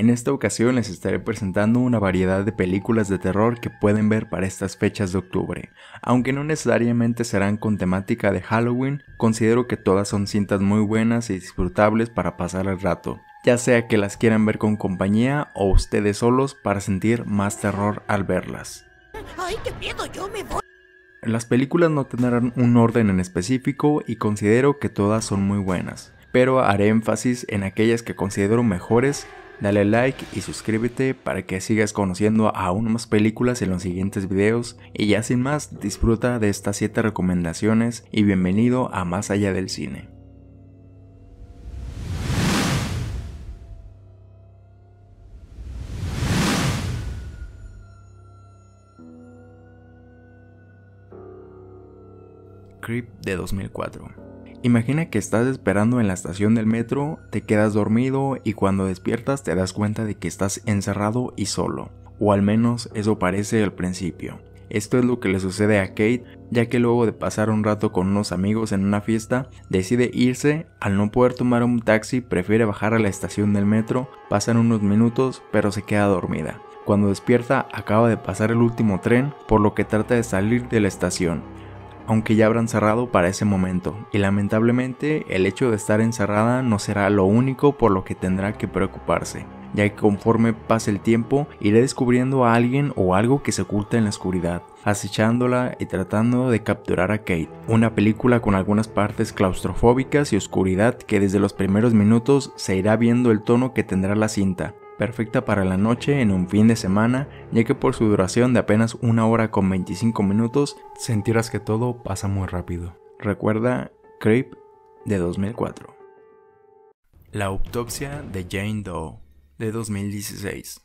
En esta ocasión les estaré presentando una variedad de películas de terror que pueden ver para estas fechas de octubre. Aunque no necesariamente serán con temática de Halloween, considero que todas son cintas muy buenas y disfrutables para pasar el rato, ya sea que las quieran ver con compañía o ustedes solos para sentir más terror al verlas. Las películas no tendrán un orden en específico y considero que todas son muy buenas, pero haré énfasis en aquellas que considero mejores Dale like y suscríbete para que sigas conociendo aún más películas en los siguientes videos y ya sin más disfruta de estas 7 recomendaciones y bienvenido a Más Allá del Cine. Creep de 2004 Imagina que estás esperando en la estación del metro, te quedas dormido y cuando despiertas te das cuenta de que estás encerrado y solo, o al menos eso parece al principio. Esto es lo que le sucede a Kate, ya que luego de pasar un rato con unos amigos en una fiesta, decide irse, al no poder tomar un taxi prefiere bajar a la estación del metro, pasan unos minutos pero se queda dormida. Cuando despierta acaba de pasar el último tren, por lo que trata de salir de la estación, aunque ya habrán cerrado para ese momento, y lamentablemente el hecho de estar encerrada no será lo único por lo que tendrá que preocuparse, ya que conforme pase el tiempo iré descubriendo a alguien o algo que se oculta en la oscuridad, acechándola y tratando de capturar a Kate. Una película con algunas partes claustrofóbicas y oscuridad que desde los primeros minutos se irá viendo el tono que tendrá la cinta, perfecta para la noche en un fin de semana, ya que por su duración de apenas una hora con 25 minutos, sentirás que todo pasa muy rápido. Recuerda Creep de 2004. La autopsia de Jane Doe de 2016.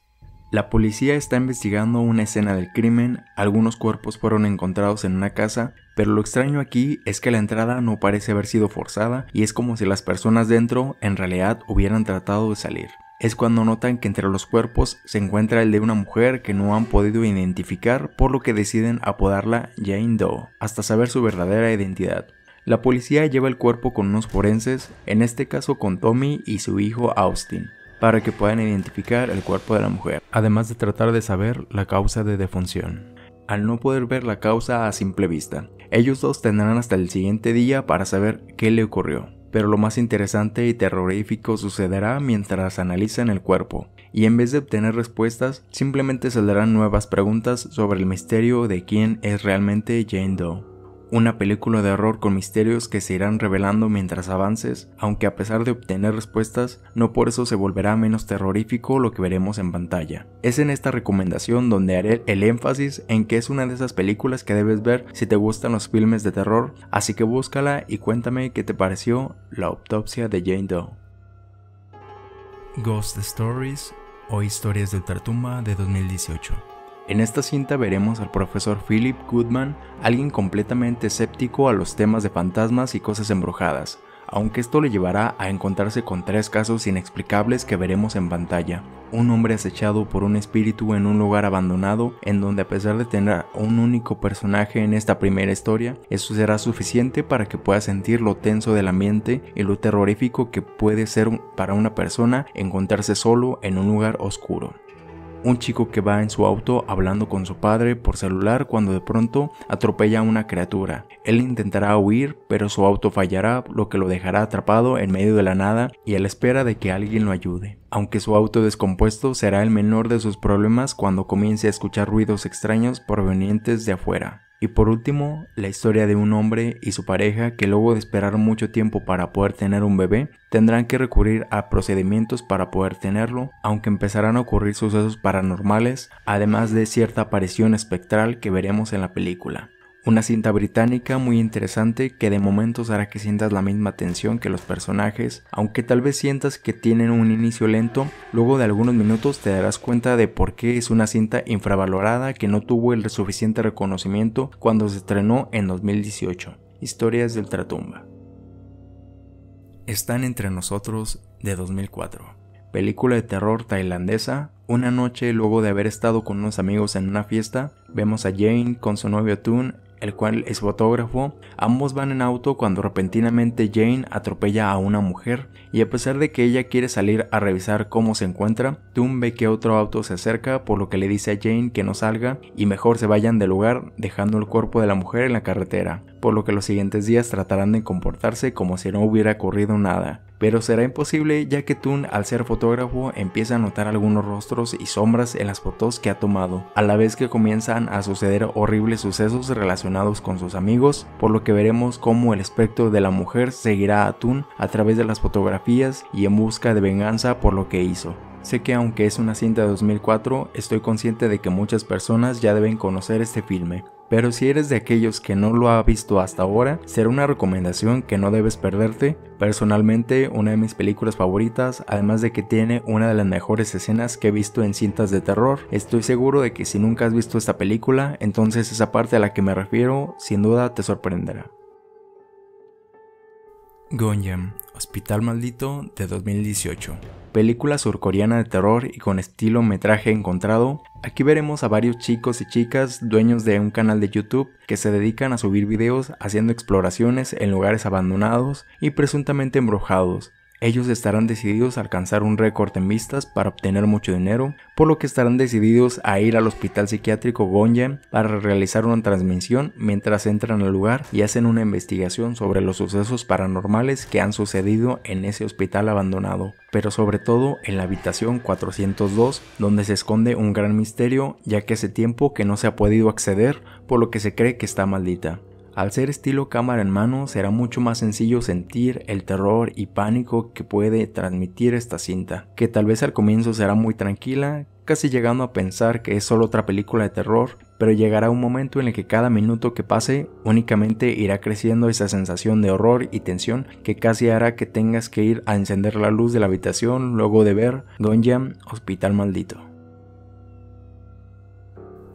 La policía está investigando una escena del crimen, algunos cuerpos fueron encontrados en una casa, pero lo extraño aquí es que la entrada no parece haber sido forzada y es como si las personas dentro en realidad hubieran tratado de salir es cuando notan que entre los cuerpos se encuentra el de una mujer que no han podido identificar por lo que deciden apodarla Jane Doe hasta saber su verdadera identidad. La policía lleva el cuerpo con unos forenses, en este caso con Tommy y su hijo Austin, para que puedan identificar el cuerpo de la mujer, además de tratar de saber la causa de defunción. Al no poder ver la causa a simple vista, ellos dos tendrán hasta el siguiente día para saber qué le ocurrió pero lo más interesante y terrorífico sucederá mientras analizan el cuerpo, y en vez de obtener respuestas, simplemente saldrán nuevas preguntas sobre el misterio de quién es realmente Jane Doe. Una película de horror con misterios que se irán revelando mientras avances, aunque a pesar de obtener respuestas, no por eso se volverá menos terrorífico lo que veremos en pantalla. Es en esta recomendación donde haré el énfasis en que es una de esas películas que debes ver si te gustan los filmes de terror, así que búscala y cuéntame qué te pareció la autopsia de Jane Doe. Ghost Stories o Historias de Tartuma de 2018. En esta cinta veremos al profesor Philip Goodman, alguien completamente escéptico a los temas de fantasmas y cosas embrujadas, aunque esto le llevará a encontrarse con tres casos inexplicables que veremos en pantalla. Un hombre acechado por un espíritu en un lugar abandonado, en donde a pesar de tener un único personaje en esta primera historia, eso será suficiente para que pueda sentir lo tenso del ambiente y lo terrorífico que puede ser para una persona encontrarse solo en un lugar oscuro un chico que va en su auto hablando con su padre por celular cuando de pronto atropella a una criatura. Él intentará huir, pero su auto fallará, lo que lo dejará atrapado en medio de la nada y a la espera de que alguien lo ayude. Aunque su auto descompuesto será el menor de sus problemas cuando comience a escuchar ruidos extraños provenientes de afuera. Y por último, la historia de un hombre y su pareja que luego de esperar mucho tiempo para poder tener un bebé, tendrán que recurrir a procedimientos para poder tenerlo, aunque empezarán a ocurrir sucesos paranormales, además de cierta aparición espectral que veremos en la película. Una cinta británica muy interesante que de momentos hará que sientas la misma tensión que los personajes, aunque tal vez sientas que tienen un inicio lento, luego de algunos minutos te darás cuenta de por qué es una cinta infravalorada que no tuvo el suficiente reconocimiento cuando se estrenó en 2018. Historias del Tratumba Están entre nosotros de 2004 película de terror tailandesa, una noche luego de haber estado con unos amigos en una fiesta, vemos a Jane con su novio Toon el cual es fotógrafo, ambos van en auto cuando repentinamente Jane atropella a una mujer y a pesar de que ella quiere salir a revisar cómo se encuentra, Doom ve que otro auto se acerca por lo que le dice a Jane que no salga y mejor se vayan del lugar dejando el cuerpo de la mujer en la carretera por lo que los siguientes días tratarán de comportarse como si no hubiera ocurrido nada. Pero será imposible ya que Toon, al ser fotógrafo, empieza a notar algunos rostros y sombras en las fotos que ha tomado, a la vez que comienzan a suceder horribles sucesos relacionados con sus amigos, por lo que veremos cómo el espectro de la mujer seguirá a Toon a través de las fotografías y en busca de venganza por lo que hizo. Sé que aunque es una cinta de 2004, estoy consciente de que muchas personas ya deben conocer este filme, pero si eres de aquellos que no lo ha visto hasta ahora, será una recomendación que no debes perderte. Personalmente, una de mis películas favoritas, además de que tiene una de las mejores escenas que he visto en cintas de terror. Estoy seguro de que si nunca has visto esta película, entonces esa parte a la que me refiero sin duda te sorprenderá. Gonjam, Hospital Maldito de 2018 película surcoreana de terror y con estilo metraje encontrado, aquí veremos a varios chicos y chicas dueños de un canal de YouTube que se dedican a subir videos haciendo exploraciones en lugares abandonados y presuntamente embrujados, ellos estarán decididos a alcanzar un récord en vistas para obtener mucho dinero, por lo que estarán decididos a ir al hospital psiquiátrico Gonjan para realizar una transmisión mientras entran al lugar y hacen una investigación sobre los sucesos paranormales que han sucedido en ese hospital abandonado, pero sobre todo en la habitación 402 donde se esconde un gran misterio ya que hace tiempo que no se ha podido acceder por lo que se cree que está maldita. Al ser estilo cámara en mano, será mucho más sencillo sentir el terror y pánico que puede transmitir esta cinta, que tal vez al comienzo será muy tranquila, casi llegando a pensar que es solo otra película de terror, pero llegará un momento en el que cada minuto que pase únicamente irá creciendo esa sensación de horror y tensión que casi hará que tengas que ir a encender la luz de la habitación luego de ver Don Jam Hospital Maldito.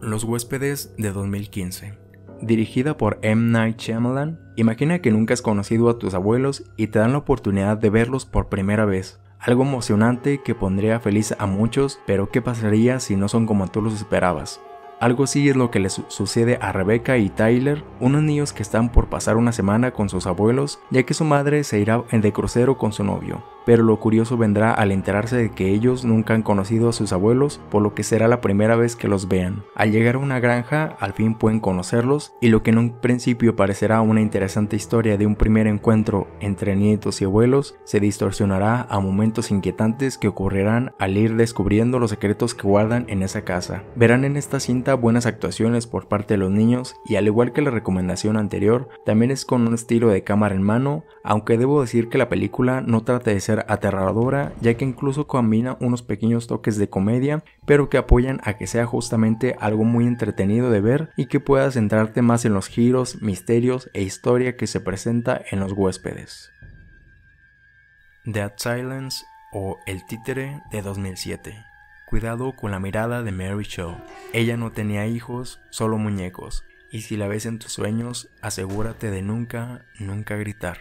Los huéspedes de 2015 dirigida por M. Night Shyamalan, imagina que nunca has conocido a tus abuelos y te dan la oportunidad de verlos por primera vez. Algo emocionante que pondría feliz a muchos, pero ¿qué pasaría si no son como tú los esperabas? Algo así es lo que les sucede a Rebecca y Tyler, unos niños que están por pasar una semana con sus abuelos, ya que su madre se irá de crucero con su novio. Pero lo curioso vendrá al enterarse de que ellos nunca han conocido a sus abuelos, por lo que será la primera vez que los vean. Al llegar a una granja, al fin pueden conocerlos, y lo que en un principio parecerá una interesante historia de un primer encuentro entre nietos y abuelos, se distorsionará a momentos inquietantes que ocurrirán al ir descubriendo los secretos que guardan en esa casa. Verán en esta cinta buenas actuaciones por parte de los niños y al igual que la recomendación anterior, también es con un estilo de cámara en mano, aunque debo decir que la película no trata de ser aterradora, ya que incluso combina unos pequeños toques de comedia, pero que apoyan a que sea justamente algo muy entretenido de ver y que puedas centrarte más en los giros, misterios e historia que se presenta en los huéspedes. Dead Silence o El Títere de 2007. Cuidado con la mirada de Mary Shaw. Ella no tenía hijos, solo muñecos. Y si la ves en tus sueños, asegúrate de nunca, nunca gritar.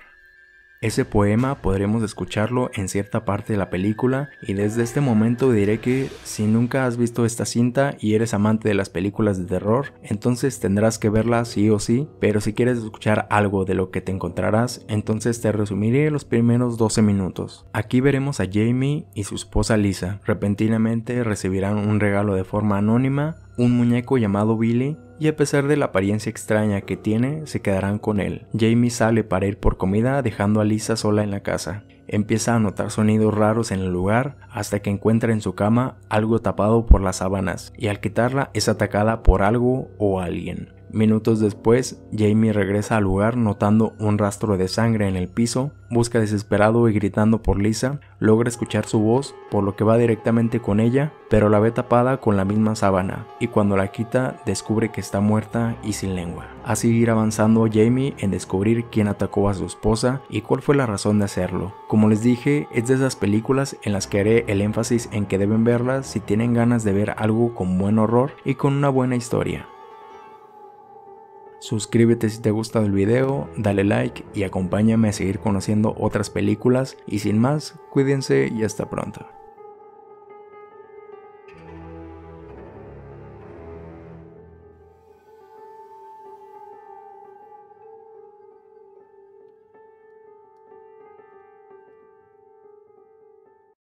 Ese poema podremos escucharlo en cierta parte de la película y desde este momento diré que si nunca has visto esta cinta y eres amante de las películas de terror, entonces tendrás que verla sí o sí, pero si quieres escuchar algo de lo que te encontrarás, entonces te resumiré los primeros 12 minutos. Aquí veremos a Jamie y su esposa Lisa. Repentinamente recibirán un regalo de forma anónima un muñeco llamado Billy y a pesar de la apariencia extraña que tiene, se quedarán con él. Jamie sale para ir por comida dejando a Lisa sola en la casa. Empieza a notar sonidos raros en el lugar hasta que encuentra en su cama algo tapado por las sábanas y al quitarla es atacada por algo o alguien. Minutos después, Jamie regresa al lugar notando un rastro de sangre en el piso, busca desesperado y gritando por Lisa, logra escuchar su voz, por lo que va directamente con ella, pero la ve tapada con la misma sábana, y cuando la quita descubre que está muerta y sin lengua. Así ir avanzando Jamie en descubrir quién atacó a su esposa y cuál fue la razón de hacerlo. Como les dije, es de esas películas en las que haré el énfasis en que deben verlas si tienen ganas de ver algo con buen horror y con una buena historia. Suscríbete si te ha gustado el video, dale like y acompáñame a seguir conociendo otras películas y sin más, cuídense y hasta pronto.